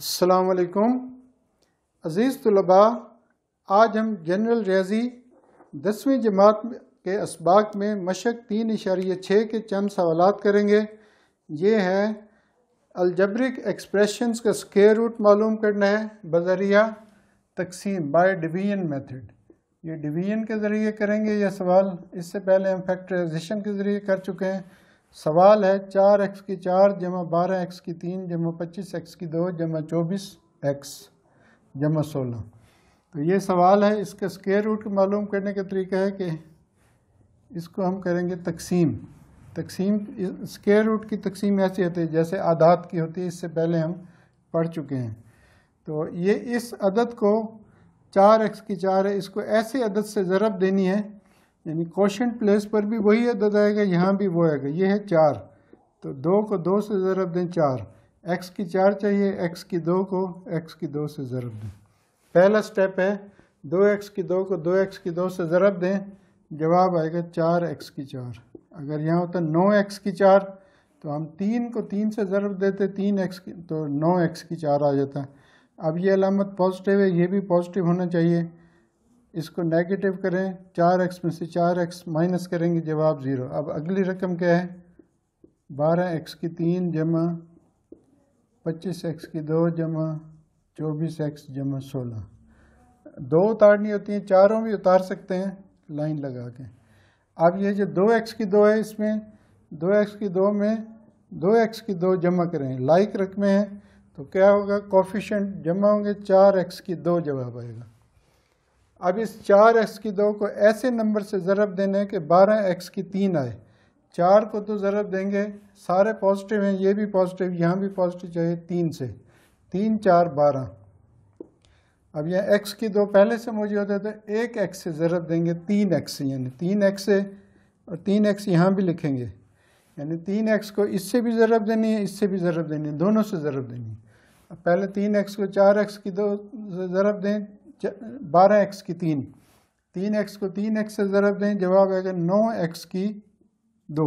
असलकुम अज़ीज़ तलबा आज हम जनरल रेजी दसवीं जमात के इसबाक में मशक तीन इशारे छः के चंद सवाल करेंगे ये हैं अलजब्रिक एक्सप्रेशन का स्केयर रूट मालूम करना है बजरिया तकसीम बाई डिवीजन मेथड ये डिवीजन के ज़रिए करेंगे यह सवाल इससे पहले हम फैक्ट्राइजेशन के ज़रिए कर चुके हैं सवाल है चार एक्स की चार जमा बारह एक्स की तीन जमा पच्चीस एक्स की दो जमा चौबीस एक्स जमा सोलह तो ये सवाल है इसका स्केयर रूट मालूम करने का तरीका है कि इसको हम करेंगे तकसीम तकसीम स्केयर रूट की तकसीम ऐसी होती है जैसे आदात की होती है इससे पहले हम पढ़ चुके हैं तो ये इस अदद को चार एक्स की चार है इसको ऐसे अदद से ज़रब देनी है यानी क्वेश्चन प्लेस पर भी वही अदद आएगा तो यहाँ भी वो आएगा ये है चार तो दो को दो से ज़रब दें चार एक्स की चार चाहिए एक्स की दो को एक्स की दो से ज़रब दें पहला स्टेप है दो एक्स की दो को दो एक्स की दो से ज़रब दें जवाब आएगा चार एक्स की चार अगर यहाँ होता नौ एक्स की चार तो हम तीन को तीन से ज़रब देते तीन एक्स की तो नौ एक्स की चार आ जाता अब ये अलामत पॉजिटिव है ये भी पॉजिटिव होना चाहिए इसको नेगेटिव करें चार एक्स में से चार एक्स माइनस करेंगे जवाब ज़ीरो अब अगली रकम क्या है बारह एक्स की तीन जमा पच्चीस एक्स की दो जमा चौबीस एक्स जमा सोलह दो उतारनी होती हैं चारों भी उतार सकते हैं लाइन लगा के अब ये जो दो एक्स की दो है इसमें दो एक्स की दो में दो एक्स की दो जमा करें लाइक रकमें हैं तो क्या होगा कॉफिशेंट जमा होंगे चार एक्स की दो जवाब आएगा अब इस चार एक्स की दो को ऐसे नंबर से ज़रब देने के बारह एक्स की तीन आए चार को तो ज़रब देंगे सारे पॉजिटिव हैं ये भी पॉजिटिव यहाँ भी पॉजिटिव चाहिए तीन से तीन चार बारह अब यह एक्स की दो पहले से मौजूद है तो एक एक्स से ज़रब देंगे तीन एक्स यानी तीन एक्स से और तीन एक्स यहाँ भी लिखेंगे यानी तीन एक्स को इससे भी ज़रब देनी है इससे भी ज़रब देनी है दोनों से ज़रब देनी है पहले तीन एक्स को चार एक्स की दो ज़रब दें बारह एक्स की तीन तीन एक्स को तीन एक्स से ज़रब दें जवाब आएगा नौ एक्स की दो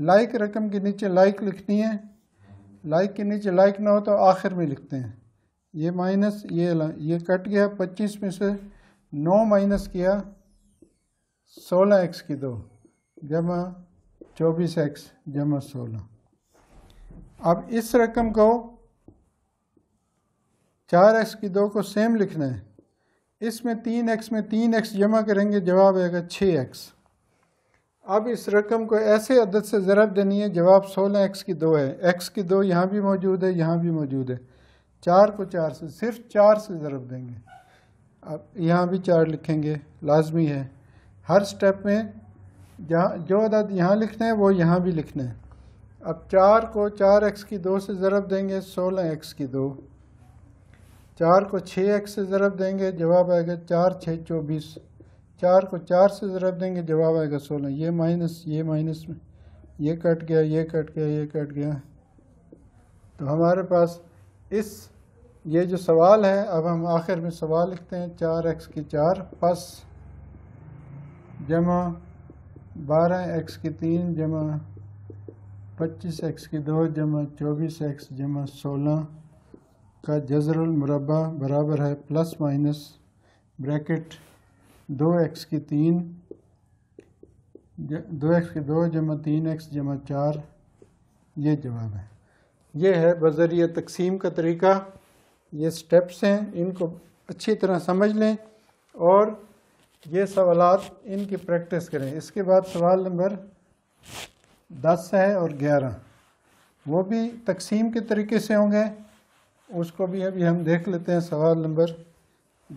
लाइक रकम के नीचे लाइक लिखनी है लाइक के नीचे लाइक ना हो तो आखिर में लिखते हैं ये माइनस ये ये कट गया पच्चीस में से नौ माइनस किया सोलह एक्स की दो जमा चौबीस एक्स जमा सोलह अब इस रकम को चार एक्स की दो को सेम लिखना है इसमें तीन एक्स में तीन एक्स जमा करेंगे जवाब आएगा छः एक्स अब इस रकम को ऐसे अदद से ज़रब देनी है जवाब सोलह एक्स की दो है एक्स की दो यहाँ भी मौजूद है यहाँ भी मौजूद है चार को चार से सिर्फ चार से ज़रब देंगे अब यहाँ भी चार लिखेंगे लाजमी है हर स्टेप में जहाँ जो अदद यहाँ लिखना है वो यहाँ भी लिखना है अब चार को चार एक्स की दो से ज़रब देंगे सोलह एक्स की दो चार को छः एक्स से ज़रब देंगे जवाब आएगा चार छः चौबीस चार को चार से ज़रब देंगे जवाब आएगा सोलह ये माइनस ये माइनस में ये कट गया ये कट गया ये कट गया तो हमारे पास इस ये जो सवाल है अब हम आखिर में सवाल लिखते हैं चार एक्स की चार प्लस जमा बारह एक्स की तीन जमा पच्चीस एक्स की दो जमा चौबीस एक्स जमा सोलह का जजरल मुरबा बराबर है प्लस माइनस ब्रैकेट दो एक्स की तीन दो एक्स की दो जमा तीन एक्स जमा चार ये जवाब है ये है बजरिया तकसीम का तरीका ये स्टेप्स हैं इनको अच्छी तरह समझ लें और ये सवाल इनकी प्रैक्टिस करें इसके बाद सवाल नंबर दस है और ग्यारह वो भी तकसीम के तरीके से होंगे उसको भी अभी हम देख लेते हैं सवाल नंबर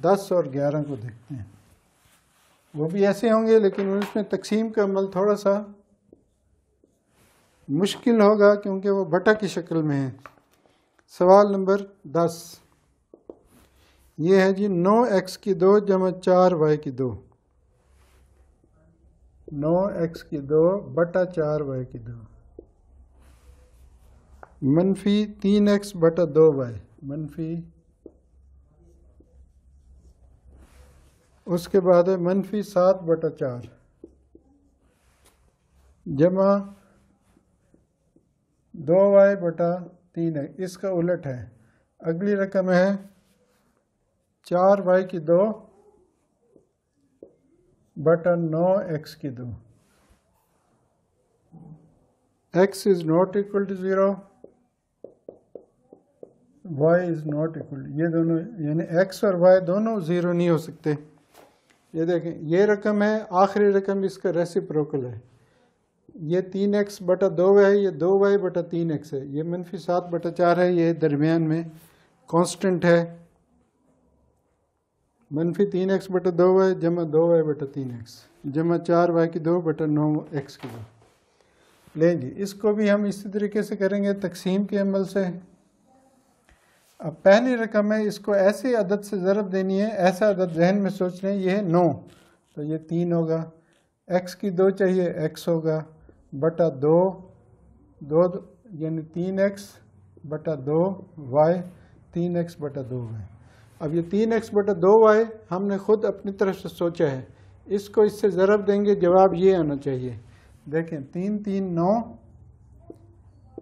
दस और ग्यारह को देखते हैं वो भी ऐसे होंगे लेकिन उसमें तकसीम का अमल थोड़ा सा मुश्किल होगा क्योंकि वो बटा की शक्ल में है सवाल नंबर दस ये है जी नौ एक्स की दो जमा चार वाई की दो नौ एक्स की दो बटा चार वाई की दो मनफी तीन एक्स बटा दो वाई मनफी उसके बाद है मनफी सात बटा चार जमा दो वाई बटा तीन है इसका उलट है अगली रकम है चार वाई की दो बटा नौ एक्स की दो X is not equal to zero Y is not equal ये दोनों यानी एक्स और वाई दोनों ज़ीरो नहीं हो सकते ये देखें ये रकम है आखिरी रकम इसका रेसिप्रोकल है ये तीन एक्स बटा दो वाई है ये दो वाई बटा तीन एक्स है ये मनफी सात बटा चार है ये दरमियान में कांस्टेंट है मनफी तीन एक्स बटा दो वाई जमा दो वाई बटा तीन एक्स जमा चार वाई की दो बटा नौ एक्स की दो लेंगे इसको भी हम इसी तरीके से करेंगे तकसीम के अमल से अब पहली रकम है इसको ऐसी अदद से ज़रब देनी है ऐसा अदद जहन में सोच रहे हैं ये है नौ तो ये तीन होगा एक्स की दो चाहिए एक्स होगा बटा दो दो यानी तीन एक्स बटा दो वाई तीन एक्स बटा दो वाई अब ये तीन एक्स बटा दो वाई हमने खुद अपनी तरफ से सोचा है इसको इससे ज़रब देंगे जवाब ये आना चाहिए देखें तीन तीन नौ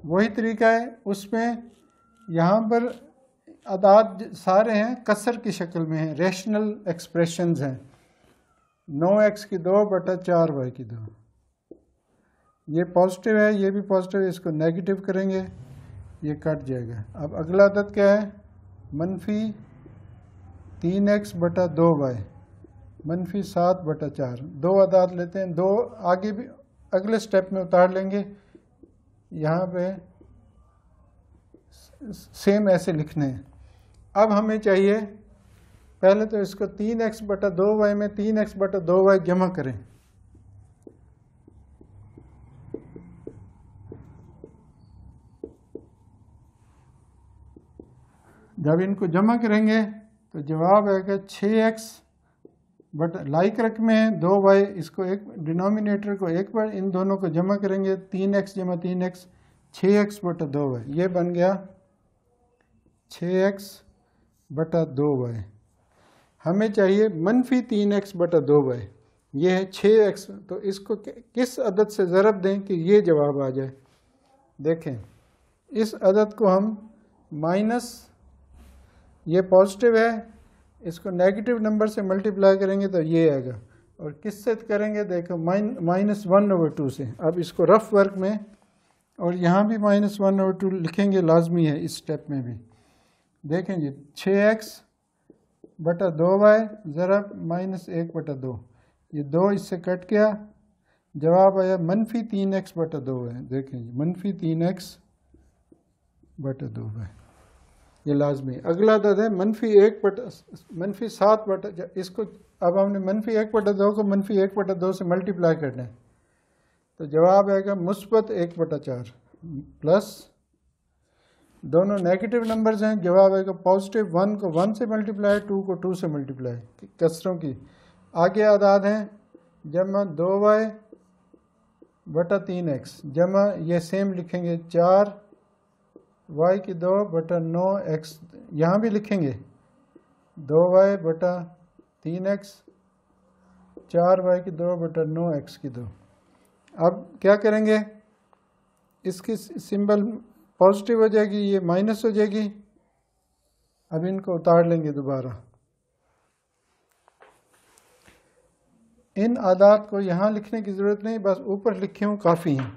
वही तरीका है उसमें यहाँ पर अदाद सारे हैं कसर की शक्ल में हैं रेशनल एक्सप्रेशन हैं नौ एक्स की दो बटा चार वाई की दो ये पॉजिटिव है ये भी पॉजिटिव है इसको नेगेटिव करेंगे ये कट जाएगा अब अगला आदत क्या है मनफी तीन एक्स बटा दो वाई मनफी सात बटा चार दो आदात लेते हैं दो आगे भी अगले स्टेप में उतार लेंगे यहाँ पे सेम ऐसे लिखने हैं अब हमें चाहिए पहले तो इसको तीन एक्स बटा दो वाई में तीन एक्स बटा दो वाई जमा करें जब इनको जमा करेंगे तो जवाब आएगा छः एक्स बट लाइक रख में दो वाई इसको एक डिनोमिनेटर को एक बार इन दोनों को जमा करेंगे तीन एक्स जमा तीन एक्स छः एक्स बट दो वाई ये बन गया छः एक्स बटा दो वाई हमें चाहिए मनफी तीन एक्स बटा दो वाई ये है छः एक्स तो इसको किस अदद से ज़रब दें कि ये जवाब आ जाए देखें इस अदद को हम माइनस ये पॉजिटिव है इसको नेगेटिव नंबर से मल्टीप्लाई करेंगे तो ये आएगा और किस से करेंगे देखो माइन माइनस वन ओवर टू से अब इसको रफ़ वर्क में और यहाँ भी माइनस वन ओवर टू लिखेंगे लाजमी है इस स्टेप में भी देखें जी छः एक्स बटा दो वाई ज़रब माइनस एक बटा दो ये दो इससे कट गया जवाब आया मनफी तीन एक्स बटा दो है देखें जी मनफी तीन एक्स बटा दो वाई ये लाजमी अगला दर्द है मनफी एक बटा मनफी सात बटा इसको अब हमने मनफी एक बटा दो को मनफी एक बटा दो से मल्टीप्लाई करना है तो जवाब आएगा मुस्बत एक बटा चार प्लस दोनों नेगेटिव नंबर्स हैं जवाब आएगा पॉजिटिव वन को वन से मल्टीप्लाई टू को टू से मल्टीप्लाई कसरों की आगे आदाद हैं जमा दो वाई बटा तीन एक्स जमा ये सेम लिखेंगे चार वाई की दो बटा नौ एक्स यहाँ भी लिखेंगे दो वाई बटा तीन एक्स चार वाई की दो बटा नौ एक्स की दो अब क्या करेंगे इसकी सिंबल पॉजिटिव हो जाएगी ये माइनस हो जाएगी अब इनको उतार लेंगे दोबारा इन आदात को यहाँ लिखने की ज़रूरत नहीं बस ऊपर लिखे हूँ काफ़ी हैं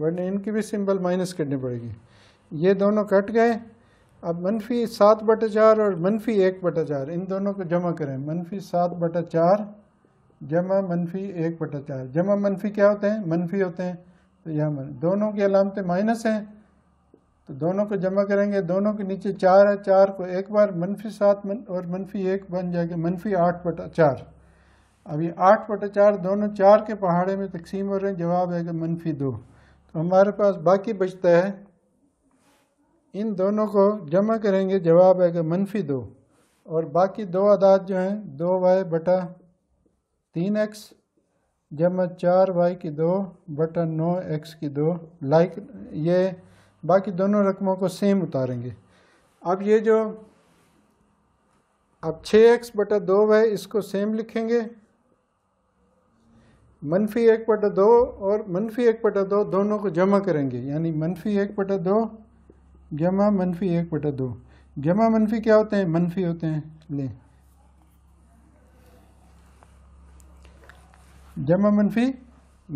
वरना इनकी भी सिंबल माइनस करनी पड़ेगी ये दोनों कट गए अब मनफी सात बटा चार और मनफी एक बटा चार इन दोनों को जमा करें मनफी सात बटा चार जमा मनफी एक बटा चार जमा मनफी क्या होते हैं मनफी होते हैं तो यहाँ दोनों की अलामतें माइनस हैं तो दोनों को जमा करेंगे दोनों के नीचे चार है चार को एक बार मनफी सात मन, और मनफी एक बन जाएगा मनफी आठ बटा चार अभी आठ बटा चार दोनों चार के पहाड़े में तकसीम हो रहे हैं जवाब आएगा मनफी दो तो हमारे पास बाकी बचता है इन दोनों को जमा करेंगे जवाब आएगा मनफी दो और बाकी दो आदात जो हैं दो वाई बटा तीन एक्स जमा चार वाई की दो बटा नौ एक्स की दो लाइक ये बाकी दोनों रकमों को सेम उतारेंगे अब ये जो अब छः एक्स बटा दो है इसको सेम लिखेंगे मनफी एक बटा दो और मनफी एक बटा दो दोनों को जमा करेंगे यानी मनफी एक बटा दो जमा मनफी एक बटा दो जमा मनफी क्या होते हैं मनफी होते हैं ले जमा मनफी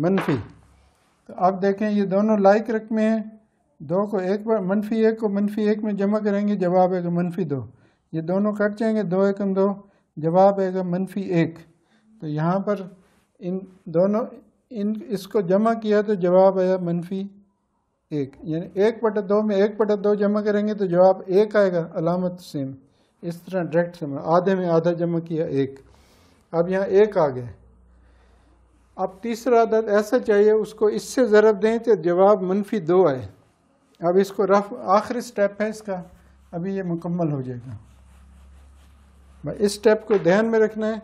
मनफी तो आप देखें ये दोनों लाइक रकमें हैं दो को एक बार मनफी एक को मनफी एक में जमा करेंगे जवाब आएगा मनफी दो ये दोनों कट जाएंगे दो एकम दो जवाब आएगा मनफी एक तो यहाँ पर इन दोनों इन इसको जमा किया तो जवाब आया मनफी एक यानी एक बटा दो में एक बटा दो जमा करेंगे तो जवाब एक आएगा अलामत सेम इस तरह डायरेक्ट समझ आधे में आधा जमा किया एक अब यहाँ एक आ गए अब तीसरा आदत ऐसा चाहिए उसको इससे ज़रब दें तो जवाब मनफी दो आए अब इसको रफ आखिरी स्टेप है इसका अभी ये मुकम्मल हो जाएगा इस स्टेप को ध्यान में रखना है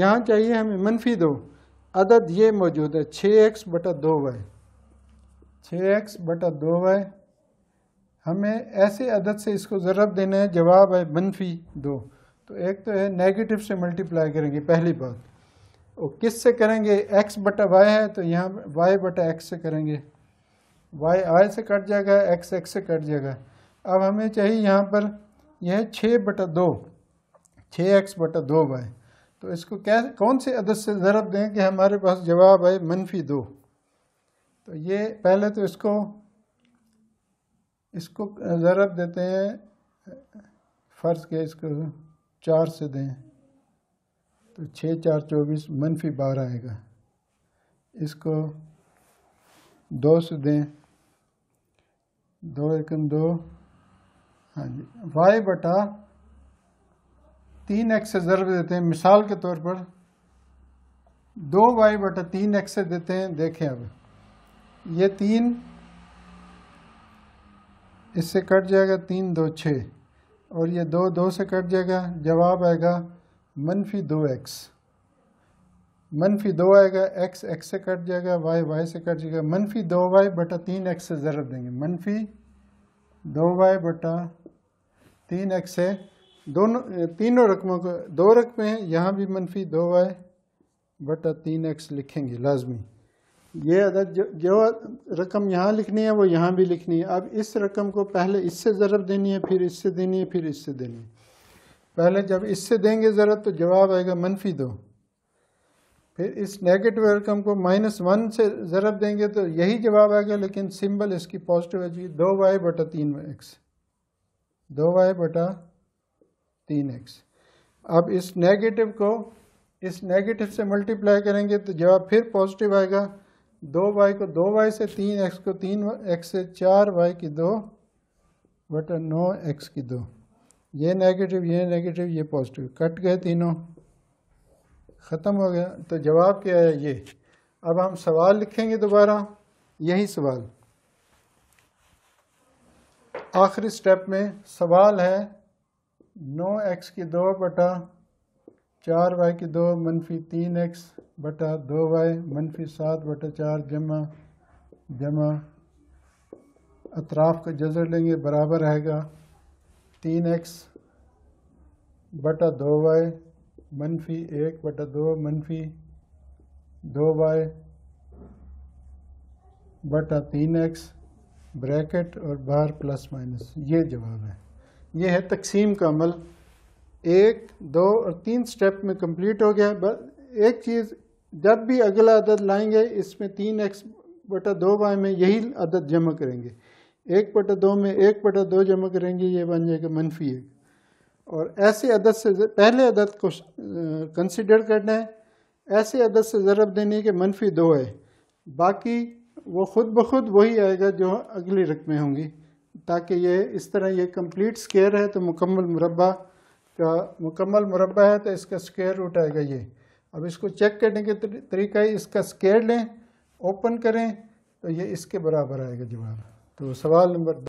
यहाँ चाहिए हमें मनफी दो अदद ये मौजूद है छः एक्स बटा दो वाई छः एक्स बटा दो वाई हमें ऐसे अदद से इसको ज़रब देना है जवाब है मनफी दो तो एक तो है नेगेटिव से मल्टीप्लाई करेंगे पहली बात और किस से करेंगे एक्स बटा वाई है तो यहाँ वाई बटा एक्स से करेंगे वाई आई से कट जाएगा एक्स एक्स से कट जाएगा अब हमें चाहिए यहाँ पर यह छः बटा दो छः एक्स बटा दो वाई तो इसको क्या कौन से अदद से ज़रब दें कि हमारे पास जवाब है मनफी दो तो ये पहले तो इसको इसको ज़रब देते हैं फ़र्ज़ के इसको चार से दें तो छः चार चौबीस मनफी बारह आएगा इसको दोष दें दो एक दो हाँ जी वाई बटा तीन एक्स से ज़रब देते हैं मिसाल के तौर पर दो वाई बटा तीन एक्स से देते हैं देखें अब ये तीन इससे कट जाएगा तीन दो छः और ये दो दो से कट जाएगा जवाब आएगा मनफी दो एक्स मनफी दो आएगा एक्स एक्स से कट जाएगा वाई वाई से कट जाएगा मनफी दो वाई बटा तीन एक्स से ज़रब देंगे मनफी दो वाई बटा तीन एक्स है दोनों तीनों रकमों को दो रकमें हैं यहाँ भी मनफी दो वाई बटा तीन एक्स लिखेंगे लाजमी ये अदद जो, जो रकम यहाँ लिखनी है वो यहाँ भी लिखनी है अब इस रकम को पहले इससे ज़रब देनी है फिर इससे देनी है फिर इससे देनी है पहले जब इससे देंगे ज़रूरत तो जवाब आएगा मनफी दो फिर इस नेगेटिव वेलकम को माइनस वन से ज़रब देंगे तो यही जवाब आ गया लेकिन सिंबल इसकी पॉजिटिव है जी दो वाई बटा तीन एक्स दो वाई बटा तीन एक्स अब इस नेगेटिव को इस नेगेटिव से मल्टीप्लाई करेंगे तो जवाब फिर पॉजिटिव आएगा दो वाई को दो वाई से तीन एक्स को तीन एक्स से चार वाई की दो बटा नौ एक्स की दो ये नेगेटिव ये नेगेटिव ये पॉजिटिव कट गए तीनों ख़त्म हो गया तो जवाब क्या है ये अब हम सवाल लिखेंगे दोबारा यही सवाल आखिरी स्टेप में सवाल है नौ एक्स की दो बटा चार वाई की दो मनफी तीन एक्स बटा दो वाई मनफी सात बटा चार जमा जमा अतराफ़ का जजर लेंगे बराबर रहेगा तीन एक्स बटा दो वाई मनफी एक बटा दो मनफी दो बाय बटा तीन एक्स ब्रैकेट और बाहर प्लस माइनस ये जवाब है ये है तकसीम का अमल एक दो और तीन स्टेप में कंप्लीट हो गया बस एक चीज़ जब भी अगला अदद लाएंगे इसमें तीन एक्स बटा दो बाय में यही अदद जमा करेंगे एक बटा दो में एक बटा दो जमा करेंगे ये बन जाएगा मनफी एक और ऐसे अदद से पहले अदद को कंसिडर करना है ऐसे अदद से ज़रब देनी है कि मनफी दो है बाकी वो ख़ुद ब खुद वही आएगा जो अगली रकमें होंगी ताकि ये इस तरह ये कम्प्लीट स्केयर है तो मुकम्मल मुरबा का मुकम्मल मुरबा है तो इसका स्केयर उठाएगा ये अब इसको चेक करने के तरीका ही इसका स्केयर लें ओपन करें तो ये इसके बराबर आएगा जवाब तो सवाल नंबर